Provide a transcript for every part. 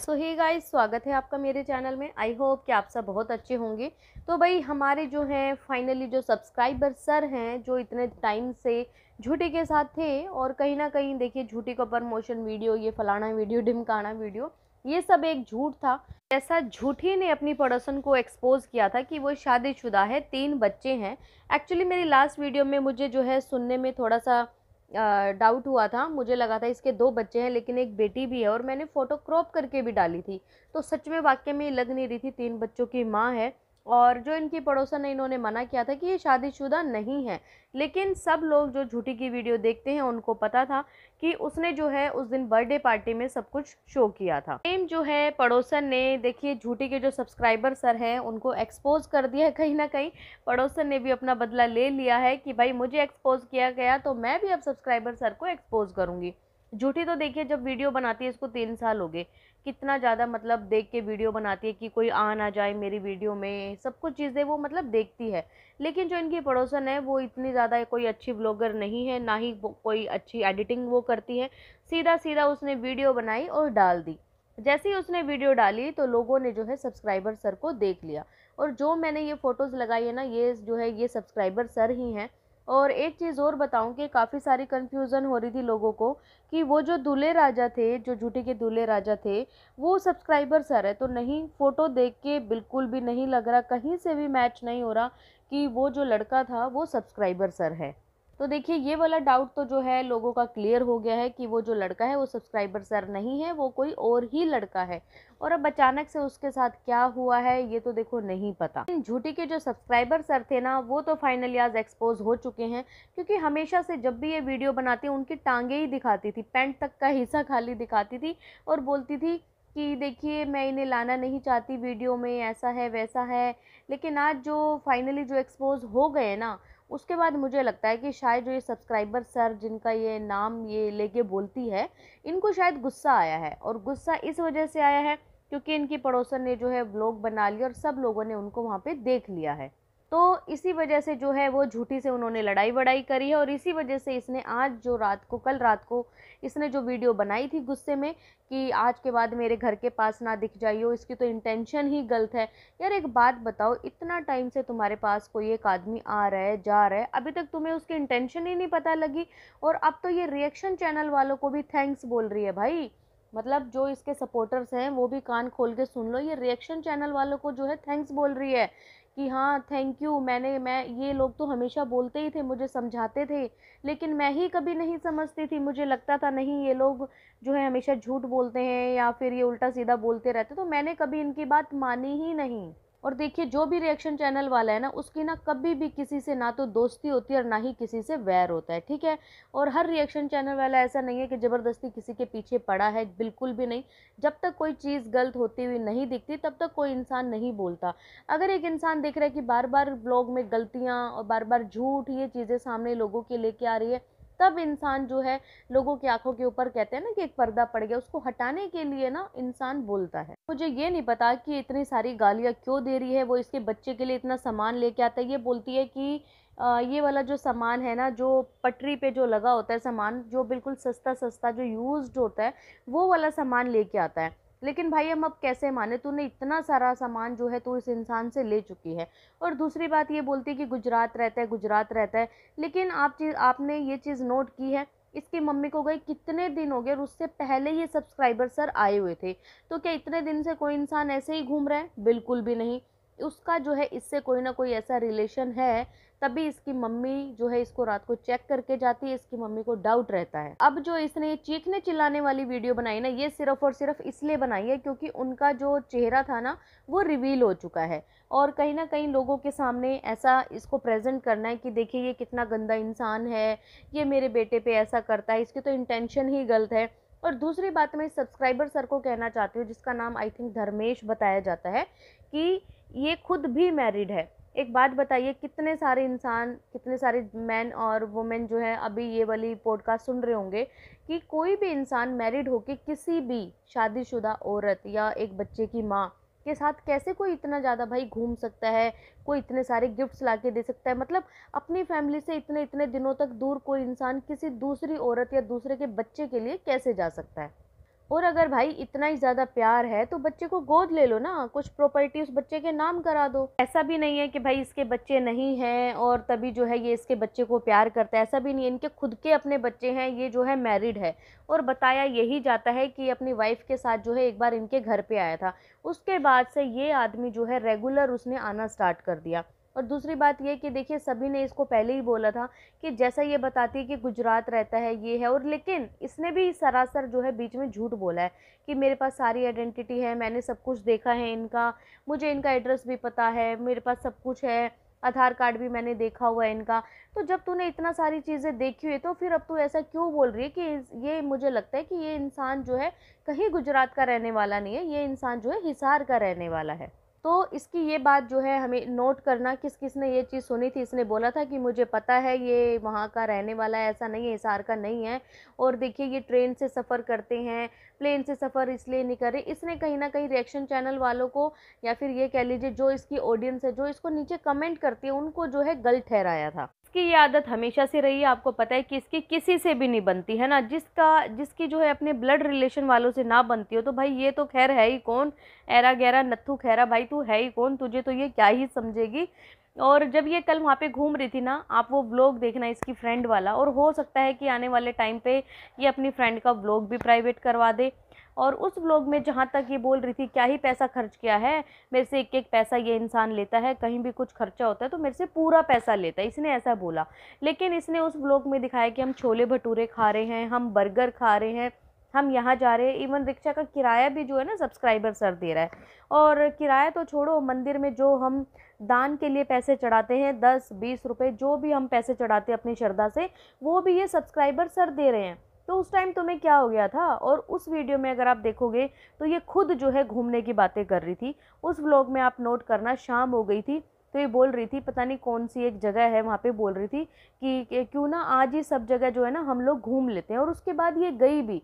सो ही guys स्वागत है आपका मेरे चैनल में आई होप कि आप सब बहुत अच्छे होंगे तो भाई हमारे जो हैं फाइनली जो सब्सक्राइबर सर हैं जो इतने टाइम से झूठी के साथ थे और कहीं ना कहीं देखिए झूठी का प्रमोशन वीडियो ये फलाना वीडियो ढिमकाना वीडियो ये सब एक झूठ था ऐसा झूठी ने अपनी पड़ोसन को एक्सपोज किया था कि वो शादीशुदा है तीन बच्चे हैं एक्चुअली मेरी लास्ट वीडियो में मुझे जो है सुनने में थोड़ा सा डाउट हुआ था मुझे लगा था इसके दो बच्चे हैं लेकिन एक बेटी भी है और मैंने फ़ोटो क्रॉप करके भी डाली थी तो सच में वाक्य में लग नहीं रही थी तीन बच्चों की माँ है और जो इनकी पड़ोसन है इन्होंने मना किया था कि ये शादीशुदा नहीं है लेकिन सब लोग जो झूठी की वीडियो देखते हैं उनको पता था कि उसने जो है उस दिन बर्थडे पार्टी में सब कुछ शो किया था सेम जो है पड़ोसन ने देखिए झूठी के जो सब्सक्राइबर सर हैं उनको एक्सपोज कर दिया है कहीं ना कहीं पड़ोसन ने भी अपना बदला ले लिया है कि भाई मुझे एक्सपोज किया गया तो मैं भी अब सब्सक्राइबर सर को एक्सपोज करूँगी झूठी तो देखिए जब वीडियो बनाती है इसको तीन साल हो गए कितना ज़्यादा मतलब देख के वीडियो बनाती है कि कोई आ ना जाए मेरी वीडियो में सब कुछ चीज़ें वो मतलब देखती है लेकिन जो इनकी पड़ोसन है वो इतनी ज़्यादा कोई अच्छी ब्लॉगर नहीं है ना ही कोई अच्छी एडिटिंग वो करती है सीधा सीधा उसने वीडियो बनाई और डाल दी जैसे ही उसने वीडियो डाली तो लोगों ने जो है सब्सक्राइबर सर को देख लिया और जो मैंने ये फ़ोटोज़ लगाई है ना ये जो है ये सब्सक्राइबर सर ही हैं और एक चीज़ और बताऊं कि काफ़ी सारी कन्फ्यूज़न हो रही थी लोगों को कि वो जो दूल्हे राजा थे जो झूठे के दूल्हे राजा थे वो सब्सक्राइबर सर है तो नहीं फ़ोटो देख के बिल्कुल भी नहीं लग रहा कहीं से भी मैच नहीं हो रहा कि वो जो लड़का था वो सब्सक्राइबर सर है तो देखिए ये वाला डाउट तो जो है लोगों का क्लियर हो गया है कि वो जो लड़का है वो सब्सक्राइबर सर नहीं है वो कोई और ही लड़का है और अब अचानक से उसके साथ क्या हुआ है ये तो देखो नहीं पता झूठी के जो सब्सक्राइबर सर थे ना वो तो फाइनली आज एक्सपोज हो चुके हैं क्योंकि हमेशा से जब भी ये वीडियो बनाती उनकी टांगे ही दिखाती थी पेंट तक का हिस्सा खाली दिखाती थी और बोलती थी कि देखिए मैं इन्हें लाना नहीं चाहती वीडियो में ऐसा है वैसा है लेकिन आज जो फाइनली जो एक्सपोज हो गए ना उसके बाद मुझे लगता है कि शायद जो ये सब्सक्राइबर सर जिनका ये नाम ये लेके बोलती है इनको शायद गुस्सा आया है और गुस्सा इस वजह से आया है क्योंकि इनकी पड़ोसन ने जो है ब्लॉग बना लिया और सब लोगों ने उनको वहाँ पे देख लिया है तो इसी वजह से जो है वो झूठी से उन्होंने लड़ाई वड़ाई करी है और इसी वजह से इसने आज जो रात को कल रात को इसने जो वीडियो बनाई थी गुस्से में कि आज के बाद मेरे घर के पास ना दिख जाइयो इसकी तो इंटेंशन ही गलत है यार एक बात बताओ इतना टाइम से तुम्हारे पास कोई एक आदमी आ रहा है जा रहा है अभी तक तुम्हें उसकी इंटेंशन ही नहीं पता लगी और अब तो ये रिएक्शन चैनल वालों को भी थैंक्स बोल रही है भाई मतलब जो इसके सपोर्टर्स हैं वो भी कान खोल के सुन लो ये रिएक्शन चैनल वालों को जो है थैंक्स बोल रही है कि हाँ थैंक यू मैंने मैं ये लोग तो हमेशा बोलते ही थे मुझे समझाते थे लेकिन मैं ही कभी नहीं समझती थी मुझे लगता था नहीं ये लोग जो है हमेशा झूठ बोलते हैं या फिर ये उल्टा सीधा बोलते रहते तो मैंने कभी इनकी बात मानी ही नहीं और देखिए जो भी रिएक्शन चैनल वाला है ना उसकी ना कभी भी किसी से ना तो दोस्ती होती है और ना ही किसी से वैर होता है ठीक है और हर रिएक्शन चैनल वाला ऐसा नहीं है कि ज़बरदस्ती किसी के पीछे पड़ा है बिल्कुल भी नहीं जब तक कोई चीज़ गलत होती हुई नहीं दिखती तब तक कोई इंसान नहीं बोलता अगर एक इंसान देख रहा है कि बार बार ब्लॉग में गलतियाँ और बार बार झूठ ये चीज़ें सामने लोगों के लेके आ रही है तब इंसान जो है लोगों की आंखों के ऊपर कहते हैं ना कि एक पर्दा पड़ गया उसको हटाने के लिए ना इंसान बोलता है मुझे ये नहीं पता कि इतनी सारी गालियाँ क्यों दे रही है वो इसके बच्चे के लिए इतना सामान लेके आता है ये बोलती है कि ये वाला जो सामान है ना जो पटरी पे जो लगा होता है सामान जो बिल्कुल सस्ता सस्ता जो यूज्ड होता है वो वाला सामान लेके आता है लेकिन भाई हम अब कैसे माने तूने इतना सारा सामान जो है तू इस इंसान से ले चुकी है और दूसरी बात ये बोलती है कि गुजरात रहता है गुजरात रहता है लेकिन आप चीज़ आपने ये चीज़ नोट की है इसकी मम्मी को गए कितने दिन हो गए और उससे पहले ये सब्सक्राइबर सर आए हुए थे तो क्या इतने दिन से कोई इंसान ऐसे ही घूम रहा है बिल्कुल भी नहीं उसका जो है इससे कोई ना कोई ऐसा रिलेशन है तभी इसकी मम्मी जो है इसको रात को चेक करके जाती है इसकी मम्मी को डाउट रहता है अब जो इसने ये चीखने चिल्लाने वाली वीडियो बनाई ना ये सिर्फ और सिर्फ इसलिए बनाई है क्योंकि उनका जो चेहरा था ना वो रिवील हो चुका है और कहीं ना कहीं लोगों के सामने ऐसा इसको प्रेजेंट करना है कि देखिए ये कितना गंदा इंसान है ये मेरे बेटे पर ऐसा करता है इसकी तो इंटेंशन ही गलत है और दूसरी बात मैं सब्सक्राइबर सर को कहना चाहती हूँ जिसका नाम आई थिंक धर्मेश बताया जाता है कि ये खुद भी मैरिड है एक बात बताइए कितने सारे इंसान कितने सारे मैन और वुमेन जो है अभी ये वाली पॉडकास्ट सुन रहे होंगे कि कोई भी इंसान मैरिड होके किसी भी शादीशुदा औरत या एक बच्चे की माँ के साथ कैसे कोई इतना ज़्यादा भाई घूम सकता है कोई इतने सारे गिफ्ट्स ला के दे सकता है मतलब अपनी फैमिली से इतने इतने दिनों तक दूर कोई इंसान किसी दूसरी औरत या दूसरे के बच्चे के लिए कैसे जा सकता है और अगर भाई इतना ही ज़्यादा प्यार है तो बच्चे को गोद ले लो ना कुछ प्रॉपर्टी उस बच्चे के नाम करा दो ऐसा भी नहीं है कि भाई इसके बच्चे नहीं हैं और तभी जो है ये इसके बच्चे को प्यार करता है ऐसा भी नहीं है इनके खुद के अपने बच्चे हैं ये जो है मैरिड है और बताया यही जाता है कि अपनी वाइफ के साथ जो है एक बार इनके घर पर आया था उसके बाद से ये आदमी जो है रेगुलर उसने आना स्टार्ट कर दिया और दूसरी बात यह कि देखिए सभी ने इसको पहले ही बोला था कि जैसा ये बताती है कि गुजरात रहता है ये है और लेकिन इसने भी सरासर जो है बीच में झूठ बोला है कि मेरे पास सारी आइडेंटिटी है मैंने सब कुछ देखा है इनका मुझे इनका एड्रेस भी पता है मेरे पास सब कुछ है आधार कार्ड भी मैंने देखा हुआ है इनका तो जब तूने इतना सारी चीज़ें देखी हुई तो फिर अब तू ऐसा क्यों बोल रही है कि ये मुझे लगता है कि ये इंसान जो है कहीं गुजरात का रहने वाला नहीं है ये इंसान जो है हिसार का रहने वाला है तो इसकी ये बात जो है हमें नोट करना किस किस ने ये चीज़ सुनी थी इसने बोला था कि मुझे पता है ये वहाँ का रहने वाला है ऐसा नहीं है हिसार का नहीं है और देखिए ये ट्रेन से सफ़र करते हैं प्लेन से सफ़र इसलिए नहीं कर रहे इसने कहीं ना कहीं रिएक्शन चैनल वालों को या फिर ये कह लीजिए जो इसकी ऑडियंस है जो इसको नीचे कमेंट करती है उनको जो है गलत ठहराया था इसकी ये आदत हमेशा से रही है आपको पता है कि इसकी किसी से भी नहीं बनती है ना जिसका जिसकी जो है अपने ब्लड रिलेशन वालों से ना बनती हो तो भाई ये तो खैर है ही कौन एरा गहरा नत्थू खैरा भाई तू है ही कौन तुझे तो ये क्या ही समझेगी और जब ये कल वहाँ पे घूम रही थी ना आप वो ब्लॉग देखना इसकी फ्रेंड वाला और हो सकता है कि आने वाले टाइम पे ये अपनी फ्रेंड का व्लॉग भी प्राइवेट करवा दे और उस व्लॉग में जहाँ तक ये बोल रही थी क्या ही पैसा खर्च किया है मेरे से एक एक पैसा ये इंसान लेता है कहीं भी कुछ खर्चा होता है तो मेरे से पूरा पैसा लेता है इसने ऐसा बोला लेकिन इसने उस व्लॉग में दिखाया कि हम छोले भटूरे खा रहे हैं हम बर्गर खा रहे हैं हम यहाँ जा रहे हैं इवन रिक्शा का किराया भी जो है ना सब्सक्राइबर सर दे रहा है और किराया तो छोड़ो मंदिर में जो हम दान के लिए पैसे चढ़ाते हैं दस बीस रुपए जो भी हम पैसे चढ़ाते हैं अपनी श्रद्धा से वो भी ये सब्सक्राइबर सर दे रहे हैं तो उस टाइम तुम्हें क्या हो गया था और उस वीडियो में अगर आप देखोगे तो ये खुद जो है घूमने की बातें कर रही थी उस व्लॉग में आप नोट करना शाम हो गई थी तो ये बोल रही थी पता नहीं कौन सी एक जगह है वहाँ पे बोल रही थी कि क्यों ना आज ही सब जगह जो है ना हम लोग घूम लेते हैं और उसके बाद ये गई भी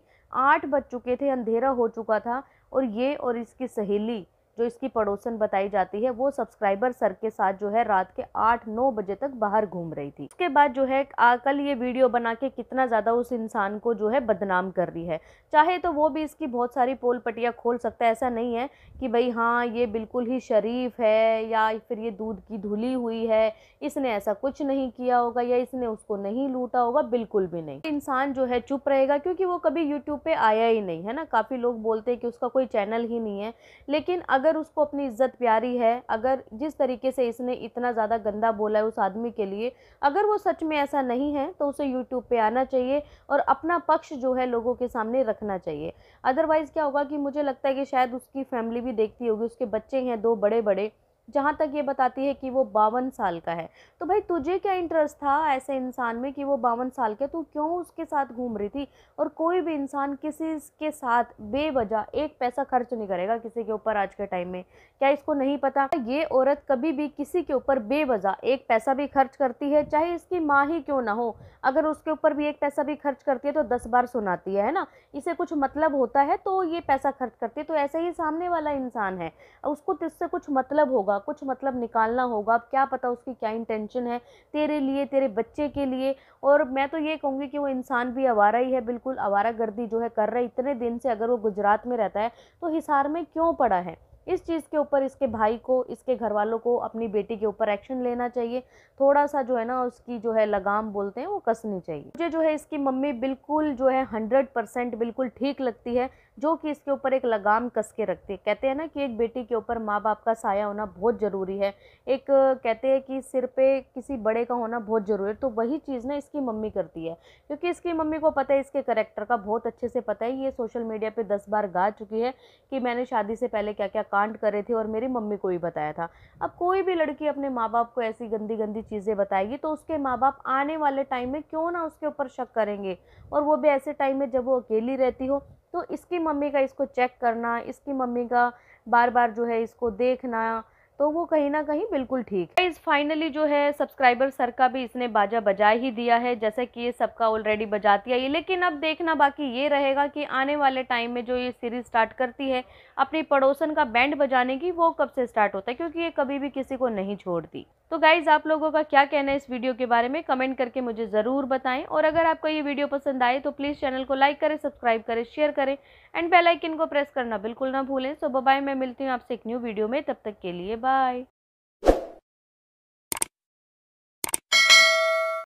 आठ बज चुके थे अंधेरा हो चुका था और ये और इसकी सहेली जो इसकी पड़ोसन बताई जाती है वो सब्सक्राइबर सर के साथ जो है रात के आठ नौ बजे तक बाहर घूम रही थी उसके बाद जो है कल ये वीडियो बना के कितना ज़्यादा उस इंसान को जो है बदनाम कर रही है चाहे तो वो भी इसकी बहुत सारी पोल पटिया खोल सकता है ऐसा नहीं है कि भाई हाँ ये बिल्कुल ही शरीफ है या फिर ये दूध की धुली हुई है इसने ऐसा कुछ नहीं किया होगा या इसने उसको नहीं लूटा होगा बिल्कुल भी नहीं इंसान जो है चुप रहेगा क्योंकि वो कभी यूट्यूब पर आया ही नहीं है ना काफ़ी लोग बोलते हैं कि उसका कोई चैनल ही नहीं है लेकिन अगर अगर उसको अपनी इज्जत प्यारी है अगर जिस तरीके से इसने इतना ज़्यादा गंदा बोला है उस आदमी के लिए अगर वो सच में ऐसा नहीं है तो उसे यूट्यूब पे आना चाहिए और अपना पक्ष जो है लोगों के सामने रखना चाहिए अदरवाइज़ क्या होगा कि मुझे लगता है कि शायद उसकी फैमिली भी देखती होगी उसके बच्चे हैं दो बड़े बड़े जहाँ तक ये बताती है कि वो बावन साल का है तो भाई तुझे क्या इंटरेस्ट था ऐसे इंसान में कि वो बावन साल के तू क्यों उसके साथ घूम रही थी और कोई भी इंसान किसी के साथ बेवजह एक पैसा खर्च नहीं करेगा किसी के ऊपर आज के टाइम में क्या इसको नहीं पता ये औरत कभी भी किसी के ऊपर बेवजह एक पैसा भी खर्च करती है चाहे इसकी माँ ही क्यों ना हो अगर उसके ऊपर भी एक पैसा भी खर्च करती है तो दस बार सुनाती है ना इसे कुछ मतलब होता है तो ये पैसा खर्च करती है तो ऐसे ही सामने वाला इंसान है उसको तो इससे कुछ मतलब होगा होगा कुछ मतलब निकालना होगा अब क्या पता उसकी क्या इंटेंशन है तेरे लिए तेरे बच्चे के लिए और मैं तो ये कहूँगी कि वो इंसान भी आवारा ही है बिल्कुल आवारा गर्दी जो है कर रहा है इतने दिन से अगर वो गुजरात में रहता है तो हिसार में क्यों पड़ा है इस चीज़ के ऊपर इसके भाई को इसके घर वालों को अपनी बेटी के ऊपर एक्शन लेना चाहिए थोड़ा सा जो है ना उसकी जो है लगाम बोलते हैं वो कसनी चाहिए मुझे जो है इसकी मम्मी बिल्कुल जो है हंड्रेड परसेंट बिल्कुल ठीक लगती है जो कि इसके ऊपर एक लगाम कस के रखते कहते हैं ना कि एक बेटी के ऊपर माँ बाप का साया होना बहुत ज़रूरी है एक कहते हैं कि सिर पे किसी बड़े का होना बहुत ज़रूरी है तो वही चीज़ ना इसकी मम्मी करती है क्योंकि इसकी मम्मी को पता है इसके करेक्टर का बहुत अच्छे से पता है ये सोशल मीडिया पर दस बार गा चुकी है कि मैंने शादी से पहले क्या क्या कांड करे थे और मेरी मम्मी को ही बताया था अब कोई भी लड़की अपने माँ बाप को ऐसी गंदी गंदी चीज़ें बताएगी तो उसके माँ बाप आने वाले टाइम में क्यों ना उसके ऊपर शक करेंगे और वो भी ऐसे टाइम में जब वो अकेली रहती हो तो इसकी मम्मी का इसको चेक करना इसकी मम्मी का बार बार जो है इसको देखना तो वो कहीं ना कहीं बिल्कुल ठीक है इस फाइनली जो है सब्सक्राइबर सर का भी इसने बाजा बजा ही दिया है जैसे कि ये सबका ऑलरेडी बजाती आई लेकिन अब देखना बाकी ये रहेगा कि आने वाले टाइम में जो ये सीरीज स्टार्ट करती है अपनी पड़ोसन का बैंड बजाने की वो कब से स्टार्ट होता है क्योंकि ये कभी भी किसी को नहीं छोड़ती तो गाइज़ आप लोगों का क्या कहना है इस वीडियो के बारे में कमेंट करके मुझे ज़रूर बताएं और अगर आपको ये वीडियो पसंद आए तो प्लीज़ चैनल को लाइक करें सब्सक्राइब करें शेयर करें एंड बेल आइकन को प्रेस करना बिल्कुल ना भूलें सो बाय मैं मिलती हूँ आपसे एक न्यू वीडियो में तब तक के लिए बाय